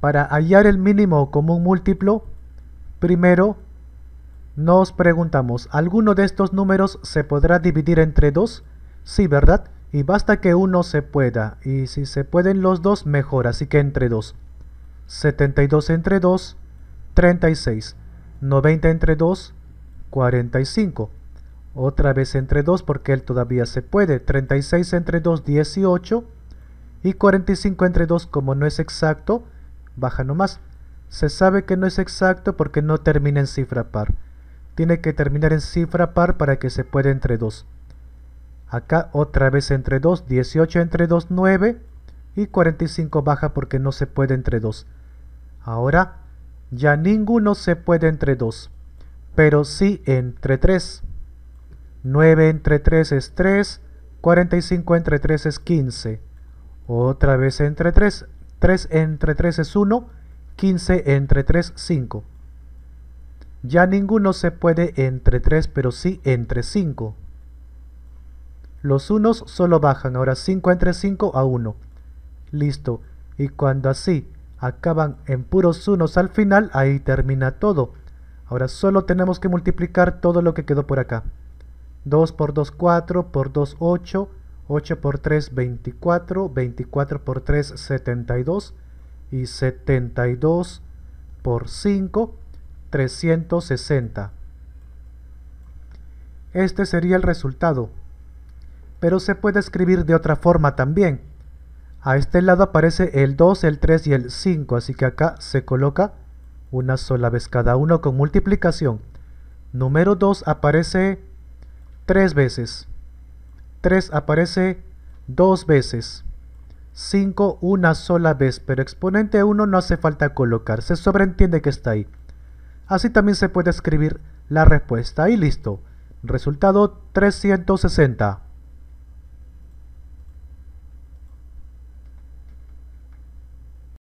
Para hallar el mínimo común múltiplo, primero nos preguntamos, ¿alguno de estos números se podrá dividir entre 2? Sí, ¿verdad? Y basta que uno se pueda, y si se pueden los dos, mejor, así que entre 2. 72 entre 2, 36. 90 entre 2, 45. Otra vez entre 2 porque él todavía se puede. 36 entre 2, 18. Y 45 entre 2 como no es exacto, baja nomás. Se sabe que no es exacto porque no termina en cifra par. Tiene que terminar en cifra par para que se pueda entre 2. Acá otra vez entre 2, 18 entre 2, 9 y 45 baja porque no se puede entre 2. Ahora ya ninguno se puede entre 2, pero sí entre 3. 9 entre 3 es 3, 45 entre 3 es 15. Otra vez entre 3, 3 entre 3 es 1, 15 entre 3, 5. Ya ninguno se puede entre 3, pero sí entre 5. Los unos solo bajan, ahora 5 entre 5 a 1. Listo. Y cuando así acaban en puros unos al final, ahí termina todo. Ahora solo tenemos que multiplicar todo lo que quedó por acá. 2 por 2, 4, por 2, 8, 8 por 3, 24, 24 por 3, 72 y 72 por 5, 360. Este sería el resultado, pero se puede escribir de otra forma también. A este lado aparece el 2, el 3 y el 5, así que acá se coloca una sola vez cada uno con multiplicación. Número 2 aparece tres veces. 3 aparece dos veces. 5 una sola vez, pero exponente 1 no hace falta colocar, se sobreentiende que está ahí. Así también se puede escribir la respuesta y listo. Resultado 360.